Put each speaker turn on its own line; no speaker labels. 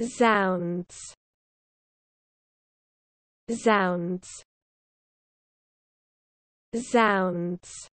Zounds. Zounds. Zounds.